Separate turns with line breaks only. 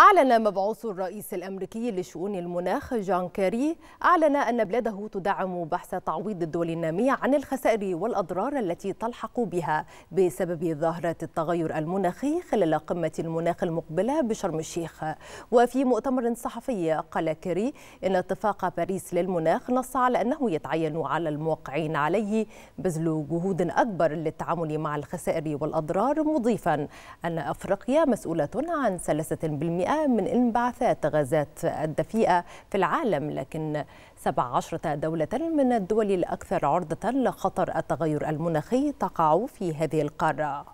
أعلن مبعوث الرئيس الأمريكي لشؤون المناخ جان كاري أعلن أن بلاده تدعم بحث تعويض الدول النامية عن الخسائر والأضرار التي تلحق بها بسبب ظاهرة التغير المناخي خلال قمة المناخ المقبلة بشرم الشيخ وفي مؤتمر صحفي قال كاري إن اتفاق باريس للمناخ نص على أنه يتعين على الموقعين عليه بذل جهود أكبر للتعامل مع الخسائر والأضرار مضيفا أن أفريقيا مسؤولة عن 3% بالمئة من انبعاثات غازات الدفيئة في العالم لكن 17 دولة من الدول الأكثر عرضة لخطر التغير المناخي تقع في هذه القارة.